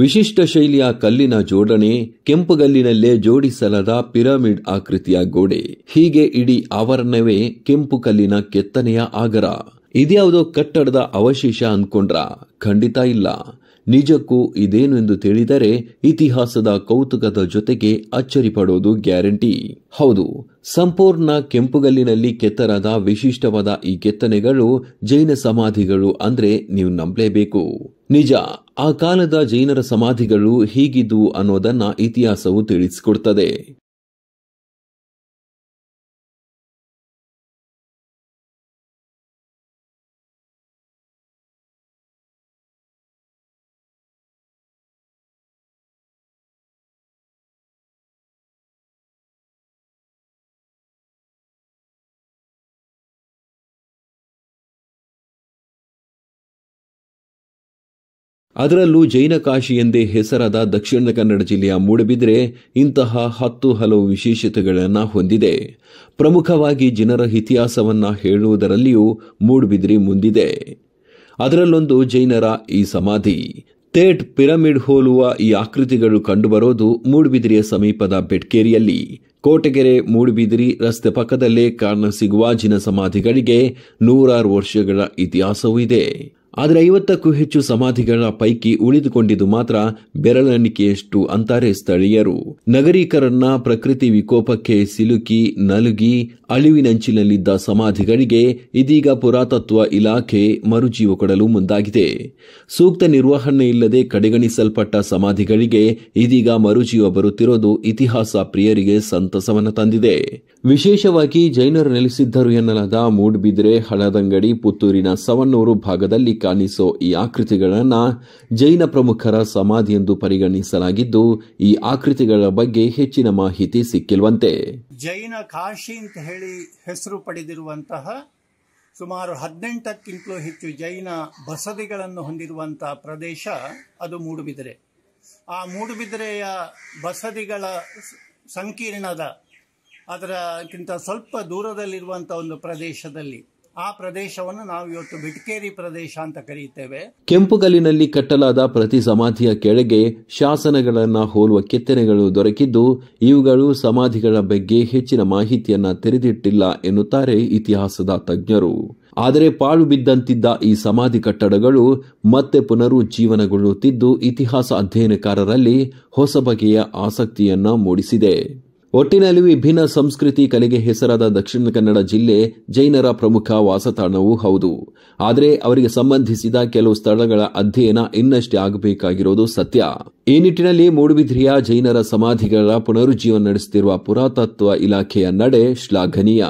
ವಿಶಿಷ್ಟ ಶೈಲಿಯ ಕಲ್ಲಿನ ಜೋಡಣೆ ಕೆಂಪುಗಲ್ಲಿನಲ್ಲೇ ಜೋಡಿಸಲಾದ ಪಿರಮಿಡ್ ಆಕೃತಿಯ ಗೋಡೆ ಹೀಗೆ ಇಡೀ ಆವರಣವೇ ಕೆಂಪು ಕಲ್ಲಿನ ಕೆತ್ತನೆಯ ಆಗರ ಇದ್ಯಾವುದೋ ಕಟ್ಟಡದ ಅವಶೇಷ ಅನ್ಕೊಂಡ್ರ ಖಂಡಿತ ಇಲ್ಲ ನಿಜಕ್ಕೂ ಇದೇನು ಎಂದು ತಿಳಿದರೆ ಇತಿಹಾಸದ ಕೌತುಕದ ಜೊತೆಗೆ ಅಚ್ಚರಿ ಪಡೋದು ಗ್ಯಾರಂಟಿ ಹೌದು ಸಂಪೂರ್ಣ ಕೆಂಪುಗಲ್ಲಿನಲ್ಲಿ ಕೆತ್ತರಾದ ವಿಶಿಷ್ಟವಾದ ಈ ಕೆತ್ತನೆಗಳು ಜೈನ ಸಮಾಧಿಗಳು ಅಂದ್ರೆ ನೀವು ನಂಬಲೇಬೇಕು ನಿಜ ಆ ಕಾಲದ ಜೈನರ ಸಮಾಧಿಗಳು ಹೀಗಿದ್ದು ಅನ್ನೋದನ್ನ ಇತಿಹಾಸವು ತಿಳಿಸಿಕೊಡ್ತದೆ ಅದರಲ್ಲೂ ಜೈನ ಕಾಶಿ ಎಂದೇ ಹೆಸರಾದ ದಕ್ಷಿಣ ಕನ್ನಡ ಜಿಲ್ಲೆಯ ಮೂಡಬಿದ್ರೆ ಇಂತಹ ಹತ್ತು ಹಲವು ವಿಶೇಷತೆಗಳನ್ನು ಹೊಂದಿದೆ ಪ್ರಮುಖವಾಗಿ ಜನರ ಇತಿಹಾಸವನ್ನ ಹೇಳುವುದರಲ್ಲಿಯೂ ಮೂಡಬಿದ್ರಿ ಮುಂದಿದೆ ಅದರಲ್ಲೊಂದು ಜೈನರ ಈ ಸಮಾಧಿ ತೇಟ್ ಪಿರಮಿಡ್ ಹೋಲುವ ಈ ಆಕೃತಿಗಳು ಕಂಡುಬರೋದು ಮೂಡುಬಿದಿರೆಯ ಸಮೀಪದ ಬೆಟ್ಕೇರಿಯಲ್ಲಿ ಕೋಟೆಗೆರೆ ಮೂಡುಬಿದಿರಿ ರಸ್ತೆ ಪಕ್ಕದಲ್ಲೇ ಕಾರಣ ಸಿಗುವ ಜಿನ ಸಮಾಧಿಗಳಿಗೆ ನೂರಾರು ವರ್ಷಗಳ ಇತಿಹಾಸವೂ ಇದೆ ಆದರೆ ಐವತ್ತಕ್ಕೂ ಹೆಚ್ಚು ಸಮಾಧಿಗಳ ಪೈಕಿ ಉಳಿದುಕೊಂಡಿದ್ದು ಮಾತ್ರ ಬೆರಳೆಣಿಕೆಯಷ್ಟು ಅಂತಾರೆ ಸ್ಥಳೀಯರು ನಗರೀಕರನ್ನ ಪ್ರಕೃತಿ ವಿಕೋಪಕ್ಕೆ ಸಿಲುಕಿ ನಲುಗಿ ಅಳಿವಿನಂಚಿನಲ್ಲಿದ್ದ ಸಮಾಧಿಗಳಿಗೆ ಇದೀಗ ಪುರಾತತ್ವ ಇಲಾಖೆ ಮರುಜೀವ ಕೊಡಲು ಮುಂದಾಗಿದೆ ಸೂಕ್ತ ನಿರ್ವಹಣೆ ಇಲ್ಲದೆ ಕಡೆಗಣಿಸಲ್ಪಟ್ಟ ಸಮಾಧಿಗಳಿಗೆ ಇದೀಗ ಮರುಜೀವ ಬರುತ್ತಿರುವುದು ಇತಿಹಾಸ ಪ್ರಿಯರಿಗೆ ಸಂತಸವನ್ನು ತಂದಿದೆ ವಿಶೇಷವಾಗಿ ಜೈನರು ನೆಲೆಸಿದ್ದರು ಎನ್ನಲಾದ ಮೂಡ್ಬಿದ್ರೆ ಹಳದಂಗಡಿ ಪುತ್ತೂರಿನ ಸವನ್ನೂರು ಭಾಗದಲ್ಲಿ ಕಾಣಿಸೋ ಈ ಆಕೃತಿಗಳನ್ನು ಜೈನ ಪ್ರಮುಖರ ಸಮಾಧಿ ಎಂದು ಪರಿಗಣಿಸಲಾಗಿದ್ದು ಈ ಆಕೃತಿಗಳ ಬಗ್ಗೆ ಹೆಚ್ಚಿನ ಮಾಹಿತಿ ಸಿಕ್ಕಿಲ್ವಂತೆ ಜೈನ ಕಾಶಿ ಅಂತ ಹೇಳಿ ಹೆಸರು ಪಡೆದಿರುವಂತಹ ಸುಮಾರು ಹದಿನೆಂಟಕ್ಕಿಂತಲೂ ಹೆಚ್ಚು ಜೈನ ಬಸದಿಗಳನ್ನು ಹೊಂದಿರುವಂತಹ ಪ್ರದೇಶ ಅದು ಮೂಡುಬಿದಿರೆ ಆ ಮೂಡುಬಿದಿರೆಯ ಬಸದಿಗಳ ಸಂಕೀರ್ಣದ ಅದರಕ್ಕಿಂತ ಸ್ವಲ್ಪ ದೂರದಲ್ಲಿರುವಂಥ ಒಂದು ಪ್ರದೇಶದಲ್ಲಿ ಆ ಪ್ರದೇಶವನ್ನು ನಾವು ಇವತ್ತು ಬಿಟ್ಕೇರಿ ಪ್ರದೇಶ ಅಂತ ಕರೆಯುತ್ತೇವೆ ಕೆಂಪುಗಲ್ಲಿನಲ್ಲಿ ಕಟ್ಟಲಾದ ಪ್ರತಿ ಸಮಾಧಿಯ ಕೆಳಗೆ ಶಾಸನಗಳನ್ನು ಹೋಲುವ ಕೆತ್ತನೆಗಳು ದೊರಕಿದ್ದು ಇವುಗಳು ಸಮಾಧಿಗಳ ಬಗ್ಗೆ ಹೆಚ್ಚಿನ ಮಾಹಿತಿಯನ್ನ ತೆರೆದಿಟ್ಟಿಲ್ಲ ಎನ್ನುತ್ತಾರೆ ಇತಿಹಾಸದ ತಜ್ಞರು ಆದರೆ ಪಾಳು ಬಿದ್ದಂತಿದ್ದ ಈ ಸಮಾಧಿ ಕಟ್ಟಡಗಳು ಮತ್ತೆ ಪುನರುಜ್ಜೀವನಗೊಳ್ಳುತ್ತಿದ್ದು ಇತಿಹಾಸ ಅಧ್ಯಯನಕಾರರಲ್ಲಿ ಹೊಸ ಬಗೆಯ ಆಸಕ್ತಿಯನ್ನ ಮೂಡಿಸಿದೆ ಒಟ್ಟಿನಲ್ಲಿ ವಿಭಿನ್ನ ಸಂಸ್ಕೃತಿ ಕಲೆಗೆ ಹೆಸರಾದ ದಕ್ಷಿಣ ಕನ್ನಡ ಜಿಲ್ಲೆ ಜೈನರ ಪ್ರಮುಖ ವಾಸತಾಣವೂ ಹೌದು ಆದರೆ ಅವರಿಗೆ ಸಂಬಂಧಿಸಿದ ಕೆಲವು ಸ್ಥಳಗಳ ಅಧ್ಯಯನ ಇನ್ನಷ್ಟೇ ಆಗಬೇಕಾಗಿರುವುದು ಸತ್ಯ ಈ ನಿಟ್ಟಿನಲ್ಲಿ ಮೂಡುಬಿದ್ರಿಯ ಜೈನರ ಸಮಾಧಿಗಳ ಪುನರುಜ್ಜೀವನ ನಡೆಸುತ್ತಿರುವ ಪುರಾತತ್ವ ಇಲಾಖೆಯ ನಡೆ ಶ್ಲಾಘನೀಯ